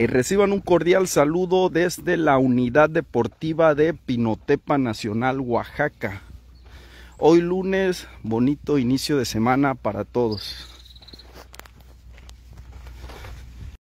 Eh, reciban un cordial saludo desde la unidad deportiva de Pinotepa Nacional, Oaxaca. Hoy lunes, bonito inicio de semana para todos.